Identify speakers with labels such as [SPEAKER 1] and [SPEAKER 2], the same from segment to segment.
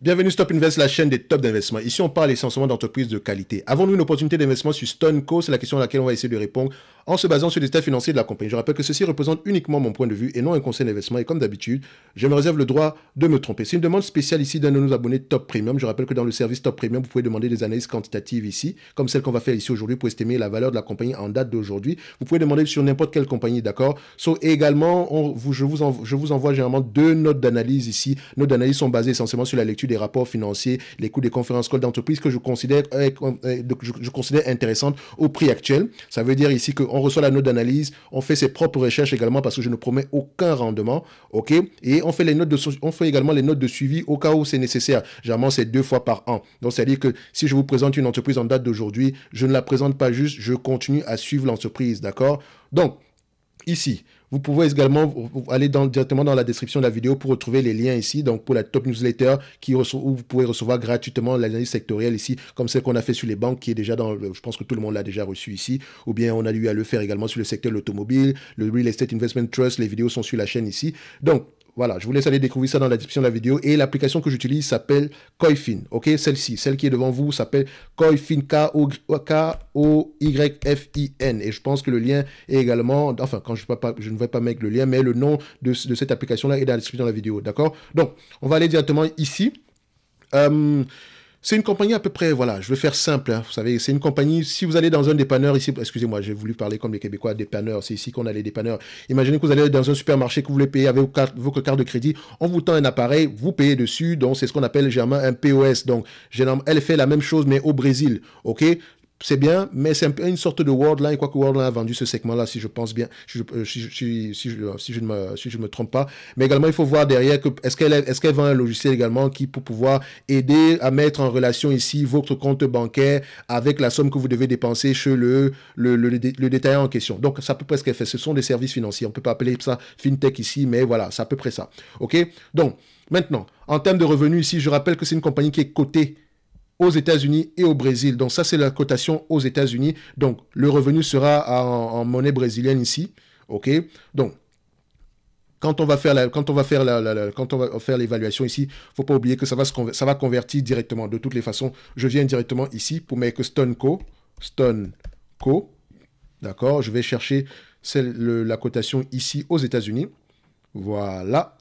[SPEAKER 1] Bienvenue Stop Invest, la chaîne des tops d'investissement. Ici, on parle essentiellement d'entreprises de qualité. Avons-nous une opportunité d'investissement sur Stoneco C'est la question à laquelle on va essayer de répondre en se basant sur les états financiers de la compagnie. Je rappelle que ceci représente uniquement mon point de vue et non un conseil d'investissement. Et comme d'habitude, je me réserve le droit de me tromper. C'est une demande spéciale ici d'un de nos abonnés Top Premium. Je rappelle que dans le service Top Premium, vous pouvez demander des analyses quantitatives ici, comme celle qu'on va faire ici aujourd'hui pour estimer la valeur de la compagnie en date d'aujourd'hui. Vous pouvez demander sur n'importe quelle compagnie, d'accord so, Également, je, vous vous envoie généralement deux notes d'analyse ici. Nos notes sont basées essentiellement sur la lecture des rapports financiers, les coûts des conférences call d'entreprise que je considère, euh, euh, je considère intéressantes au prix actuel. Ça veut dire ici qu'on reçoit la note d'analyse, on fait ses propres recherches également parce que je ne promets aucun rendement. OK Et on fait, les notes de, on fait également les notes de suivi au cas où c'est nécessaire. Généralement, c'est deux fois par an. Donc, c'est-à-dire que si je vous présente une entreprise en date d'aujourd'hui, je ne la présente pas juste, je continue à suivre l'entreprise. D'accord Donc, ici, vous pouvez également aller directement dans la description de la vidéo pour retrouver les liens ici. Donc, pour la top newsletter qui où vous pouvez recevoir gratuitement l'analyse sectorielle ici, comme celle qu'on a fait sur les banques qui est déjà dans, je pense que tout le monde l'a déjà reçu ici. Ou bien, on a eu à le faire également sur le secteur de l'automobile, le real estate investment trust. Les vidéos sont sur la chaîne ici. Donc, voilà, je vous laisse aller découvrir ça dans la description de la vidéo. Et l'application que j'utilise s'appelle Koyfin. Ok, celle-ci, celle qui est devant vous s'appelle Koyfin, K-O-Y-F-I-N. Et je pense que le lien est également, enfin, quand je, pas, je ne vais pas mettre le lien, mais le nom de, cette application-là est dans la description de la vidéo. D'accord Donc, on va aller directement ici. Euh, c'est une compagnie à peu près, voilà, je vais faire simple, hein, vous savez, c'est une compagnie, si vous allez dans un dépanneur ici, excusez-moi, j'ai voulu parler comme les Québécois, dépanneur, c'est ici qu'on a les dépanneurs. Imaginez que vous allez dans un supermarché, que vous voulez payer avec vos cartes de crédit, on vous tend un appareil, vous payez dessus, donc c'est ce qu'on appelle généralement un POS. Donc, elle fait la même chose, mais au Brésil, ok c'est bien, mais c'est une sorte de Worldline, que Worldline a vendu ce segment-là, si je pense bien, si je, euh, euh, je, ne me, me trompe pas. Mais également, il faut voir derrière, que, est-ce qu'elle est qu'elle vend un logiciel également qui, pour pouvoir aider à mettre en relation ici votre compte bancaire avec la somme que vous devez dépenser chez le, le, le détaillant en question. Donc, ça à peu près ce qu'elle fait. Ce sont des services financiers. On ne peut pas appeler ça FinTech ici, mais voilà, c'est à peu près ça. OK Donc, maintenant, en termes de revenus ici, je rappelle que c'est une compagnie qui est cotée aux États-Unis et au Brésil. Donc ça, c'est la cotation aux États-Unis. Donc le revenu sera en, monnaie brésilienne ici. OK Donc quand on va faire la, quand on va faire la, quand on va faire l'évaluation ici, faut pas oublier que ça va se ça va convertir directement. De toutes les façons, je viens directement ici pour mettre Stone Co, Stone Co. D'accord, je vais chercher celle, la cotation ici aux États-Unis. Voilà.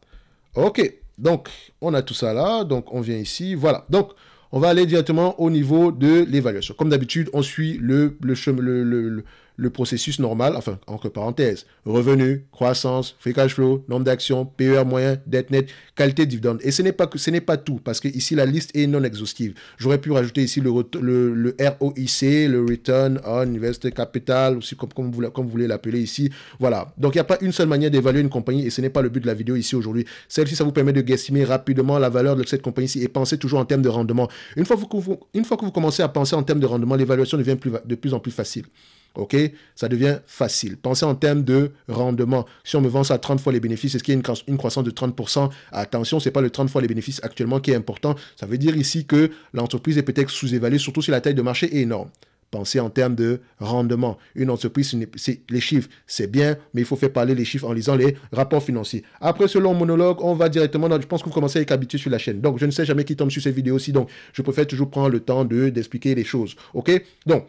[SPEAKER 1] OK. Donc, on a tout ça là. Donc, on vient ici. Voilà. Donc, on va aller directement au niveau de l'évaluation. Comme d'habitude, on suit le, le, le, le processus normal, enfin, entre parenthèses, revenu, croissance, free cash flow, nombre d'actions, PER moyen, dette net, qualité de dividende. Et ce n'est pas, ce n'est pas tout, parce que ici, la liste est non exhaustive. J'aurais pu rajouter ici le, le, le, ROIC, le Return on Invested Capital, aussi comme, vous, voulez l'appeler ici. Voilà. Donc, il n'y a pas une seule manière d'évaluer une compagnie, et ce n'est pas le but de la vidéo ici aujourd'hui. Celle-ci, ça vous permet de guesstimer rapidement la valeur de cette compagnie-ci et penser toujours en termes de rendement. Une fois, que vous, commencez à penser en termes de rendement, l'évaluation devient de plus en plus facile. OK Ça devient facile. Pensez en termes de rendement. Si on me vend ça à 30 fois les bénéfices, est-ce qu'il y a une, croissance de 30% Attention, ce n'est pas le 30 fois les bénéfices actuellement qui est important. Ça veut dire ici que l'entreprise est peut-être sous-évaluée, surtout si la taille de marché est énorme. Pensez en termes de rendement. Une entreprise, les chiffres, c'est bien, mais il faut faire parler les chiffres en lisant les rapports financiers. Après ce long monologue, on va directement dans, je pense que vous commencez avec sur la chaîne. Donc, je ne sais jamais qui tombe sur ces vidéos-ci, donc je préfère toujours prendre le temps d'expliquer les choses. OK? Donc,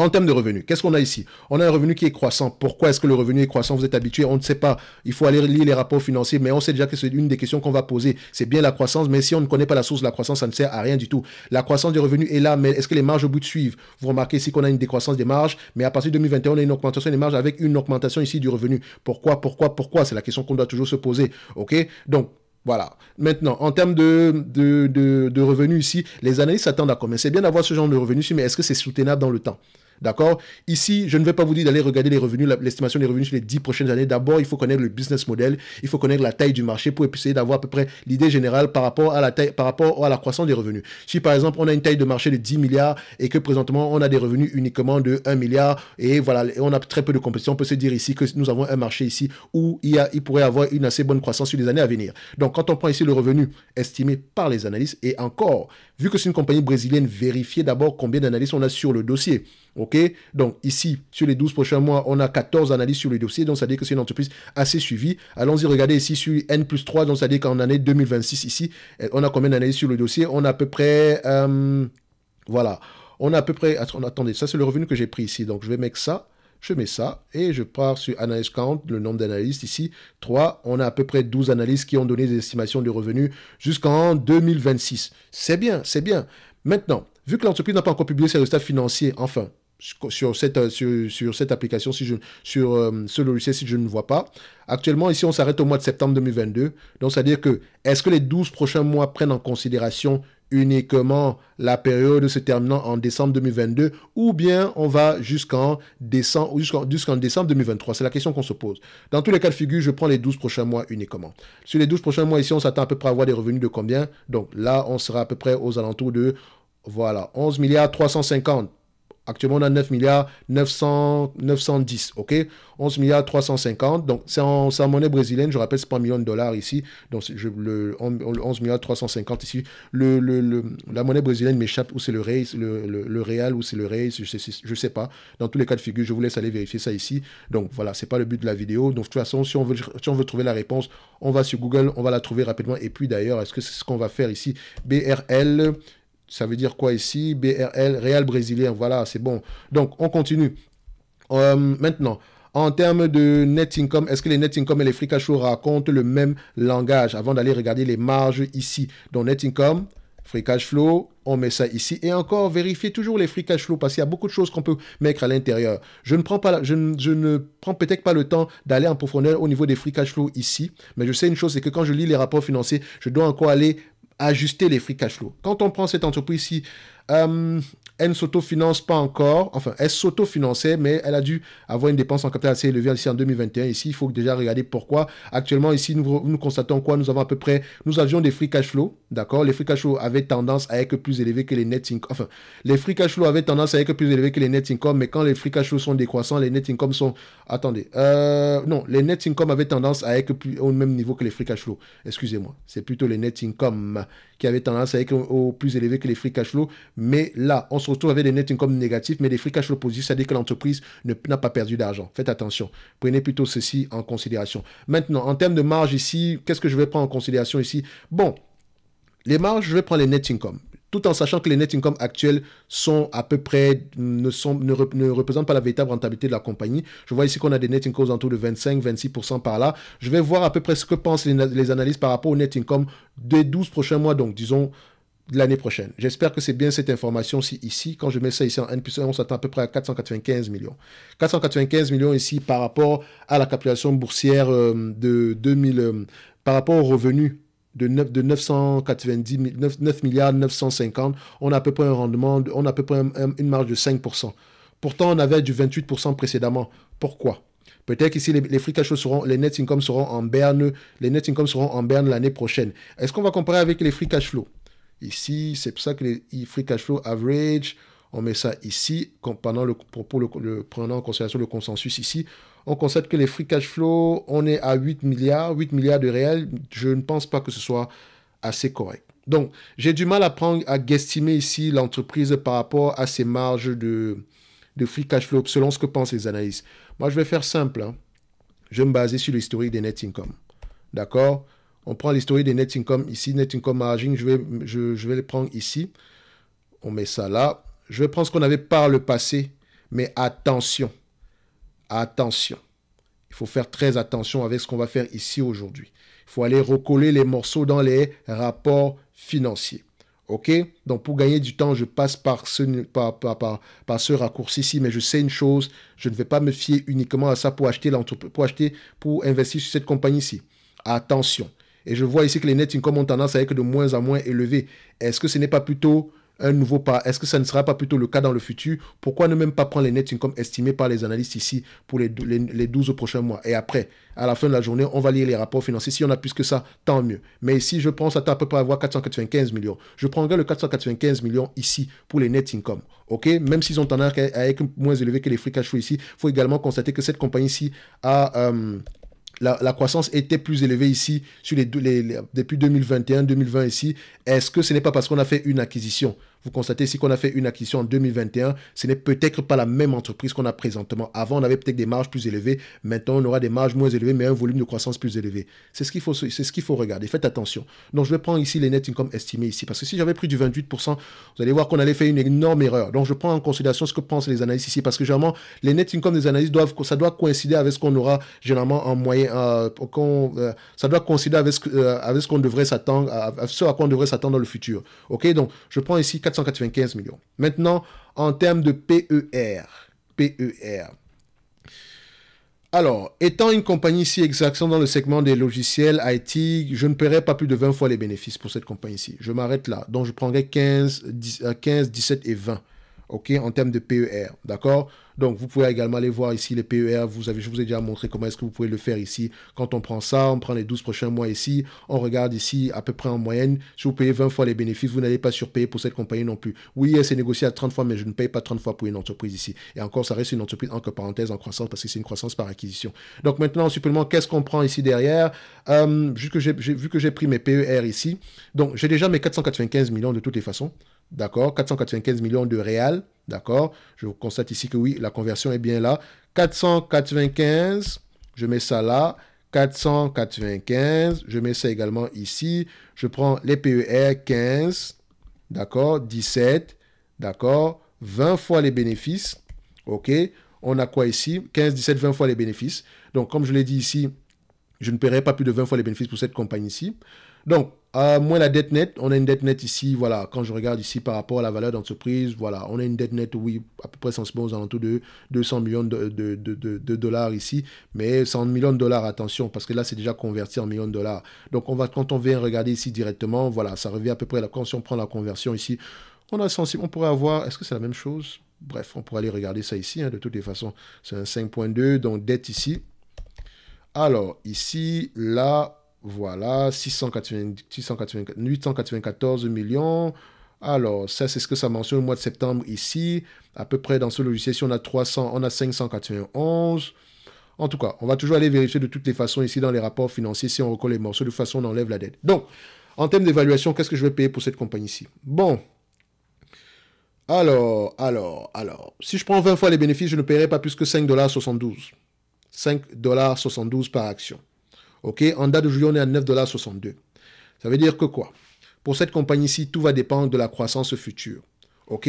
[SPEAKER 1] en termes de revenus, qu'est-ce qu'on a ici On a un revenu qui est croissant. Pourquoi est-ce que le revenu est croissant Vous êtes habitué, on ne sait pas. Il faut aller lire les rapports financiers, mais on sait déjà que c'est une des questions qu'on va poser. C'est bien la croissance, mais si on ne connaît pas la source de la croissance, ça ne sert à rien du tout. La croissance du revenu est là, mais est-ce que les marges au bout de suivent Vous remarquez ici qu'on a une décroissance des marges, mais à partir de 2021, on a une augmentation des marges avec une augmentation ici du revenu. Pourquoi Pourquoi Pourquoi C'est la question qu'on doit toujours se poser. OK Donc, voilà. Maintenant, en termes de, de, revenus ici, les analystes s'attendent à combien C'est bien d'avoir ce genre de revenus mais est-ce que c'est soutenable dans le temps D'accord Ici, je ne vais pas vous dire d'aller regarder les revenus, l'estimation des revenus sur les 10 prochaines années. D'abord, il faut connaître le business model, il faut connaître la taille du marché pour essayer d'avoir à peu près l'idée générale par rapport à la taille, par rapport à la croissance des revenus. Si par exemple, on a une taille de marché de 10 milliards et que présentement, on a des revenus uniquement de 1 milliard et voilà, on a très peu de compétition, on peut se dire ici que nous avons un marché ici où il, il pourrait avoir une assez bonne croissance sur les années à venir. Donc, quand on prend ici le revenu estimé par les analystes et encore vu que c'est une compagnie brésilienne, vérifiez d'abord combien d'analyses on a sur le dossier. OK Donc ici, sur les 12 prochains mois, on a 14 analyses sur le dossier, donc ça veut dire que c'est une entreprise assez suivie. Allons-y regarder ici sur N plus 3, donc ça veut dire qu'en année 2026 ici, euh, on a combien d'analyses sur le dossier On a à peu près... Euh, voilà. On a à peu près... Attendez, ça c'est le revenu que j'ai pris ici, donc je vais mettre ça je mets ça et je pars sur Analyse Count, le nombre d'analystes ici, 3. On a à peu près 12 analystes qui ont donné des estimations de revenus jusqu'en 2026. C'est bien, c'est bien. Maintenant, vu que l'entreprise n'a pas encore publié ses résultats financiers, enfin, sur cette, euh, sur, cette application, si je, sur euh, ce logiciel, si je ne vois pas. Actuellement, ici, on s'arrête au mois de septembre 2022. Donc, c'est-à-dire que, est-ce que les 12 prochains mois prennent en considération uniquement la période se terminant en décembre 2022 ou bien on va jusqu'en décembre, jusqu'en, décembre 2023 C'est la question qu'on se pose. Dans tous les cas de figure, je prends les 12 prochains mois uniquement. Sur les 12 prochains mois, ici, on s'attend à peu près à avoir des revenus de combien Donc là, on sera à peu près aux alentours de, voilà, 11 milliards 350. Actuellement, on a 9 milliards 900, 910, ok 11 350. Donc, c'est en, monnaie brésilienne, je rappelle, c'est pas un million de dollars ici. Donc, je, le, 11 350 ici. Le, la monnaie brésilienne m'échappe, ou c'est le, real, le, ou c'est le real, je ne sais pas. Dans tous les cas de figure, je vous laisse aller vérifier ça ici. Donc, voilà, c'est pas le but de la vidéo. Donc, de toute façon, si on veut, si on veut trouver la réponse, on va sur Google, on va la trouver rapidement. Et puis, d'ailleurs, est-ce que c'est ce qu'on va faire ici BRL ça veut dire quoi ici BRL, Real brésilien. Voilà, c'est bon. Donc, on continue. Euh, maintenant, en termes de net income, est-ce que les net income et les free cash flow racontent le même langage avant d'aller regarder les marges ici Donc, net income, free cash flow, on met ça ici. Et encore, vérifiez toujours les free cash flow parce qu'il y a beaucoup de choses qu'on peut mettre à l'intérieur. Je ne prends pas, je, je ne prends peut-être pas le temps d'aller en profondeur au niveau des free cash flow ici, mais je sais une chose, c'est que quand je lis les rapports financiers, je dois encore aller ajuster les free cash flow. Quand on prend cette entreprise-ci, euh, elle ne s'autofinance pas encore. Enfin, elle s'autofinançait, mais elle a dû avoir une dépense en capital assez élevée ici en 2021. Ici, il faut déjà regarder pourquoi. Actuellement, ici, nous, constatons quoi Nous avons à peu près, nous avions des free cash flow, d'accord Les free cash flow avaient tendance à être plus élevés que les net income. Enfin, les free cash flow avaient tendance à être plus élevés que les net income, mais quand les free cash flow sont décroissants, les net income sont. Attendez, euh, non, les net income avaient tendance à être au même niveau que les free cash flow. Excusez-moi, c'est plutôt les net income qui avaient tendance à être au, plus élevé que les free cash flow, mais là, on se se avec des net income négatifs, mais des free cash flow positifs, c'est-à-dire que l'entreprise n'a pas perdu d'argent. Faites attention. Prenez plutôt ceci en considération. Maintenant, en termes de marge ici, qu'est-ce que je vais prendre en considération ici Bon, les marges, je vais prendre les net income tout en sachant que les net income actuels sont à peu près, ne, sont, ne, représentent pas la véritable rentabilité de la compagnie. Je vois ici qu'on a des net income autour de 25-26% par là. Je vais voir à peu près ce que pensent les, les analystes par rapport au net income des 12 prochains mois, donc disons l'année prochaine. J'espère que c'est bien cette information ici. Quand je mets ça ici en N 1, on s'attend à peu près à 495 millions. 495 millions ici par rapport à la capitalisation boursière euh, de 2000, euh, par rapport aux revenus de, 9, de 990 9, milliards 950, on a à peu près un rendement, on a à peu près une marge de 5%. Pourtant, on avait du 28% précédemment. Pourquoi Peut-être qu'ici, les, les free cash flow seront, les net income seront en berne, les net income seront en berne l'année prochaine. Est-ce qu'on va comparer avec les free cash flow ici. C'est pour ça que les free cash flow average, on met ça ici, pendant le, pour, le, prenant en considération le consensus ici. On constate que les free cash flow, on est à 8 milliards, 8 milliards de réels. Je ne pense pas que ce soit assez correct. Donc, j'ai du mal à prendre, à guestimer ici l'entreprise par rapport à ses marges de, free cash flow, selon ce que pensent les analystes. Moi, je vais faire simple. Hein. Je vais me baser sur l'historique des net income. D'accord on prend l'historique des net income ici, net income margin, je vais, je, vais le prendre ici. On met ça là. Je vais prendre ce qu'on avait par le passé, mais attention, attention. Il faut faire très attention avec ce qu'on va faire ici aujourd'hui. Il faut aller recoller les morceaux dans les rapports financiers. OK Donc, pour gagner du temps, je passe par ce, ce raccourci ici, mais je sais une chose, je ne vais pas me fier uniquement à ça pour acheter pour acheter, pour investir sur cette compagnie-ci. Attention, et je vois ici que les net income ont tendance à être de moins en moins élevés. Est-ce que ce n'est pas plutôt un nouveau pas Est-ce que ça ne sera pas plutôt le cas dans le futur Pourquoi ne même pas prendre les net income estimés par les analystes ici pour les, les, 12 prochains mois Et après, à la fin de la journée, on va lire les rapports financiers. Si on a plus que ça, tant mieux. Mais ici, je pense à à peu près avoir 495 millions. Je prendrai le 495 millions ici pour les net income. OK Même s'ils ont tendance à être moins élevés que les free cash flow ici, il faut également constater que cette compagnie ici a... Euh, la, croissance était plus élevée ici sur les, les, depuis 2021, 2020 ici. Est-ce que ce n'est pas parce qu'on a fait une acquisition vous constatez si qu'on a fait une acquisition en 2021. Ce n'est peut-être pas la même entreprise qu'on a présentement. Avant, on avait peut-être des marges plus élevées. Maintenant, on aura des marges moins élevées, mais un volume de croissance plus élevé. C'est ce qu'il faut, c'est ce qu'il faut regarder. Faites attention. Donc, je vais prendre ici les net income estimés ici. Parce que si j'avais pris du 28%, vous allez voir qu'on allait faire une énorme erreur. Donc, je prends en considération ce que pensent les analystes ici. Parce que généralement, les net income des analystes doivent, ça doit coïncider avec ce qu'on aura généralement en moyen, euh, euh, ça doit coïncider avec ce, euh, avec ce qu'on devrait s'attendre, à, ce à quoi on devrait s'attendre dans le futur. Ok, donc je prends ici 495 millions. Maintenant, en termes de PER, PER. Alors, étant une compagnie si exacte dans le segment des logiciels IT, je ne paierai pas plus de 20 fois les bénéfices pour cette compagnie-ci. Je m'arrête là. Donc, je prendrai 15, 15, 17 et 20 ok, en termes de PER, d'accord Donc, vous pouvez également aller voir ici les PER, vous avez, je vous ai déjà montré comment est-ce que vous pouvez le faire ici. Quand on prend ça, on prend les 12 prochains mois ici, on regarde ici à peu près en moyenne, si vous payez 20 fois les bénéfices, vous n'allez pas surpayer pour cette compagnie non plus. Oui, elle s'est négociée à 30 fois, mais je ne paye pas 30 fois pour une entreprise ici. Et encore, ça reste une entreprise, entre parenthèses, en croissance, parce que c'est une croissance par acquisition. Donc maintenant, en supplément, qu'est-ce qu'on prend ici derrière euh, Vu que j'ai pris mes PER ici, donc j'ai déjà mes 495 millions de toutes les façons. D'accord 495 millions de réals. D'accord Je constate ici que oui, la conversion est bien là. 495, je mets ça là. 495, je mets ça également ici. Je prends les PER 15, d'accord 17, d'accord 20 fois les bénéfices. OK On a quoi ici 15, 17, 20 fois les bénéfices. Donc, comme je l'ai dit ici, je ne paierai pas plus de 20 fois les bénéfices pour cette compagnie ici. Donc, euh, moins la dette nette, on a une dette nette ici, voilà, quand je regarde ici par rapport à la valeur d'entreprise, voilà, on a une dette nette, oui, à peu près sensiblement aux alentours de 200 millions de, de, de, dollars ici, mais 100 millions de dollars, attention, parce que là, c'est déjà converti en millions de dollars. Donc, on va, quand on vient regarder ici directement, voilà, ça revient à peu près, la, quand on prend la conversion ici, on a on pourrait avoir, est-ce que c'est la même chose Bref, on pourrait aller regarder ça ici, hein, de toutes les façons, c'est un 5.2, donc dette ici. Alors, ici, là, voilà, 894 millions. Alors, ça, c'est ce que ça mentionne au mois de septembre ici. À peu près dans ce logiciel, on a 300, on a 591. En tout cas, on va toujours aller vérifier de toutes les façons ici dans les rapports financiers si on recolle les morceaux. De toute façon, on enlève la dette. Donc, en termes d'évaluation, qu'est-ce que je vais payer pour cette compagnie ici Bon. Alors, alors, alors. Si je prends 20 fois les bénéfices, je ne paierai pas plus que 5,72 dollars. 5,72 dollars par action. OK en date de on est à 9,62$. Ça veut dire que quoi Pour cette compagnie-ci, tout va dépendre de la croissance future. OK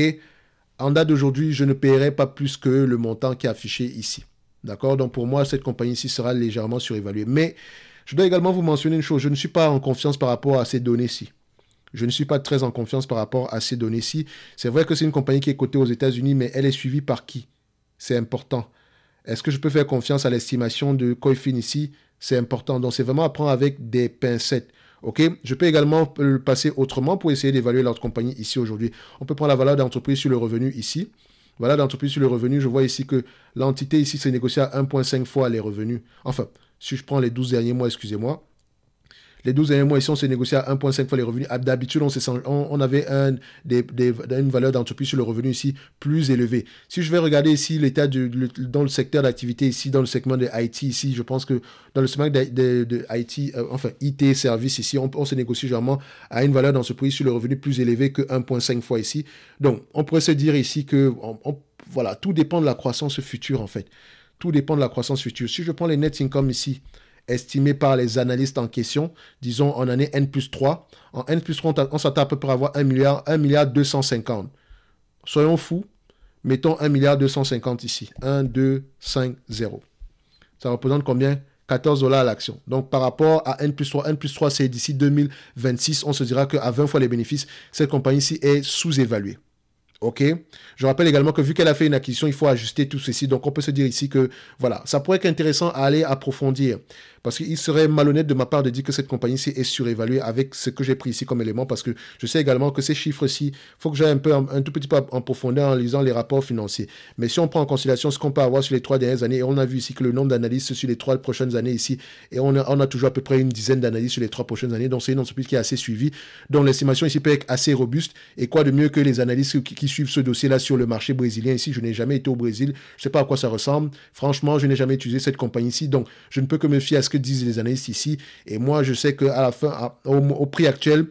[SPEAKER 1] En date d'aujourd'hui, je ne paierai pas plus que le montant qui est affiché ici. D'accord Donc pour moi, cette compagnie-ci sera légèrement surévaluée. Mais je dois également vous mentionner une chose. Je ne suis pas en confiance par rapport à ces données-ci. Je ne suis pas très en confiance par rapport à ces données-ci. C'est vrai que c'est une compagnie qui est cotée aux États-Unis, mais elle est suivie par qui C'est important. Est-ce que je peux faire confiance à l'estimation de Coifin ici C'est important. Donc, c'est vraiment à prendre avec des pincettes. OK Je peux également le passer autrement pour essayer d'évaluer l'autre compagnie ici aujourd'hui. On peut prendre la valeur d'entreprise sur le revenu ici. Voilà, d'entreprise sur le revenu, je vois ici que l'entité ici s'est négociée à 1,5 fois les revenus. Enfin, si je prends les 12 derniers mois, excusez-moi, les 12 derniers mois, ici, on s'est négocié à 1,5 fois les revenus. D'habitude, on, avait une valeur d'entreprise sur le revenu ici plus élevée. Si je vais regarder ici l'état dans le secteur d'activité, ici, dans le segment de IT, ici, je pense que dans le segment de, de, IT, euh, enfin, IT service, ici, on, se négocie généralement à une valeur d'entreprise sur le revenu plus élevé que 1,5 fois ici. Donc, on pourrait se dire ici que, voilà, tout dépend de la croissance future, en fait. Tout dépend de la croissance future. Si je prends les net income ici, estimé par les analystes en question, disons en année N plus 3. En N plus 3, on s'attend à peu près à avoir 1 milliard, milliard 250. Soyons fous, mettons 1 milliard 250 ici. 1, 2, 5, 0. Ça représente combien 14 dollars à l'action. Donc par rapport à N plus 3, N plus 3 c'est d'ici 2026, on se dira qu'à 20 fois les bénéfices, cette compagnie-ci est sous-évaluée. OK Je rappelle également que vu qu'elle a fait une acquisition, il faut ajuster tout ceci. Donc, on peut se dire ici que, voilà, ça pourrait être intéressant à aller approfondir. Parce qu'il serait malhonnête de ma part de dire que cette compagnie-ci est surévaluée avec ce que j'ai pris ici comme élément. Parce que je sais également que ces chiffres-ci, faut que j'aille un peu, un, tout petit peu en profondeur en lisant les rapports financiers. Mais si on prend en considération ce qu'on peut avoir sur les trois dernières années, et on a vu ici que le nombre d'analyses sur les trois prochaines années ici, et on a, toujours à peu près une dizaine d'analyses sur les trois prochaines années. Donc, c'est une entreprise qui est assez suivie, dont l'estimation ici peut être assez robuste. Et quoi de mieux que les analyses qui suivre ce dossier-là sur le marché brésilien. Ici, je n'ai jamais été au Brésil. Je ne sais pas à quoi ça ressemble. Franchement, je n'ai jamais utilisé cette compagnie ici. Donc, je ne peux que me fier à ce que disent les analystes ici. Et moi, je sais qu'à la fin, au prix actuel,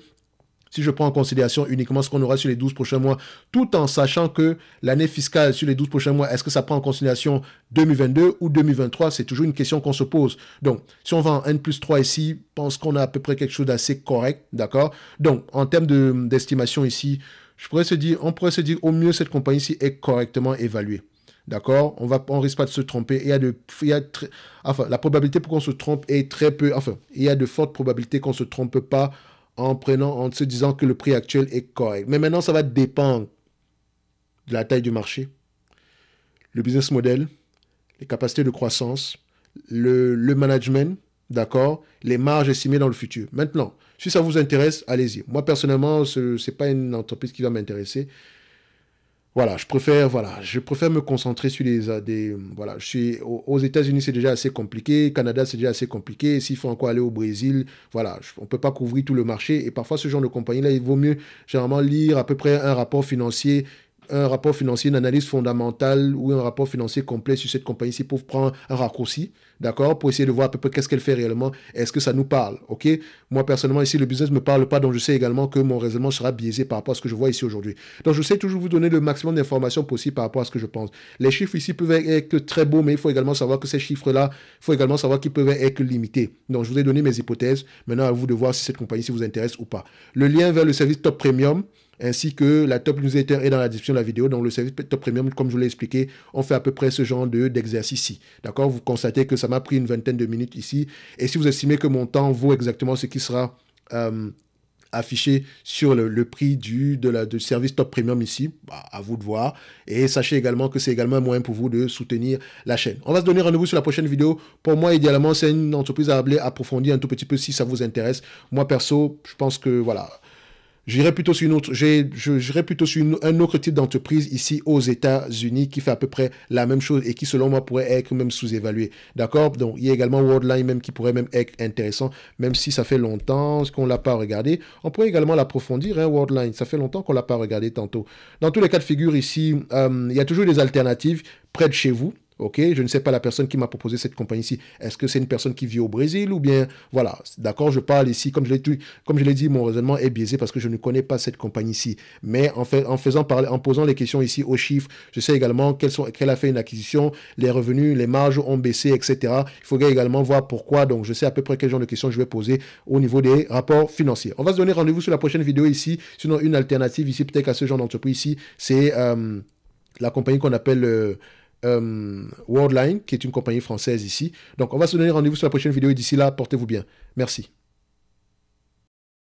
[SPEAKER 1] si je prends en considération uniquement ce qu'on aura sur les 12 prochains mois, tout en sachant que l'année fiscale sur les 12 prochains mois, est-ce que ça prend en considération 2022 ou 2023 C'est toujours une question qu'on se pose. Donc, si on va en N plus 3 ici, je pense qu'on a à peu près quelque chose d'assez correct, d'accord Donc, en termes d'estimation ici, je pourrais se dire, on pourrait se dire au mieux cette compagnie ici est correctement évaluée. D'accord On va, on risque pas de se tromper. Il y a de, il enfin, la probabilité pour qu'on se trompe est très peu. Enfin, il y a de fortes probabilités qu'on se trompe pas en prenant, en se disant que le prix actuel est correct. Mais maintenant, ça va dépendre de la taille du marché, le business model, les capacités de croissance, le, le management, d'accord, les marges estimées dans le futur. Maintenant, si ça vous intéresse, allez-y. Moi, personnellement, ce n'est pas une entreprise qui va m'intéresser voilà, je préfère, voilà, je préfère me concentrer sur les, euh, des, voilà, je suis aux États-Unis, c'est déjà assez compliqué, Canada, c'est déjà assez compliqué. S'il faut encore aller au Brésil, voilà, on peut pas couvrir tout le marché. Et parfois, ce genre de compagnie-là, il vaut mieux généralement lire à peu près un rapport financier un rapport financier, une analyse fondamentale ou un rapport financier complet sur cette compagnie-ci pour prendre un raccourci, d'accord, pour essayer de voir à peu près qu'est-ce qu'elle fait réellement, est-ce que ça nous parle, ok Moi, personnellement, ici, le business ne me parle pas, donc je sais également que mon raisonnement sera biaisé par rapport à ce que je vois ici aujourd'hui. Donc, je sais toujours vous donner le maximum d'informations possibles par rapport à ce que je pense. Les chiffres ici peuvent être très beaux, mais il faut également savoir que ces chiffres-là, il faut également savoir qu'ils peuvent être limités. Donc, je vous ai donné mes hypothèses. Maintenant, à vous de voir si cette compagnie ci vous intéresse ou pas. Le lien vers le service Top Premium, ainsi que la top newsletter est dans la description de la vidéo. Donc le service top premium, comme je vous l'ai expliqué, on fait à peu près ce genre d'exercice de, ici. D'accord Vous constatez que ça m'a pris une vingtaine de minutes ici. Et si vous estimez que mon temps vaut exactement ce qui sera... Euh, affiché sur le, prix du, de la, de service top premium ici. Bah, à vous de voir. Et sachez également que c'est également un moyen pour vous de soutenir la chaîne. On va se donner rendez-vous sur la prochaine vidéo. Pour moi, idéalement, c'est une entreprise à appeler, approfondir un tout petit peu si ça vous intéresse. Moi, perso, je pense que voilà. J'irai plutôt sur une autre, plutôt sur un autre type d'entreprise ici aux États-Unis qui fait à peu près la même chose et qui selon moi pourrait être même sous-évalué. D'accord Donc il y a également Worldline même qui pourrait même être intéressant, même si ça fait longtemps qu'on l'a pas regardé. On pourrait également l'approfondir, hein, Worldline. Ça fait longtemps qu'on l'a pas regardé tantôt. Dans tous les cas de figure ici, euh, il y a toujours des alternatives près de chez vous. Ok, je ne sais pas la personne qui m'a proposé cette compagnie-ci. Est-ce que c'est une personne qui vit au Brésil ou bien, voilà, d'accord, je parle ici, comme je l'ai dit, comme je l'ai dit, mon raisonnement est biaisé parce que je ne connais pas cette compagnie-ci. Mais en fait, en faisant parler, en posant les questions ici aux chiffres, je sais également qu'elle a fait une acquisition, les revenus, les marges ont baissé, etc. Il faut également voir pourquoi. Donc, je sais à peu près quel genre de questions je vais poser au niveau des rapports financiers. On va se donner rendez-vous sur la prochaine vidéo ici. Sinon, une alternative ici, peut-être à ce genre d'entreprise ici, c'est euh, la compagnie qu'on appelle euh, euh, Worldline, qui est une compagnie française ici. Donc, on va se donner rendez-vous sur la prochaine vidéo et d'ici là, portez-vous bien. Merci.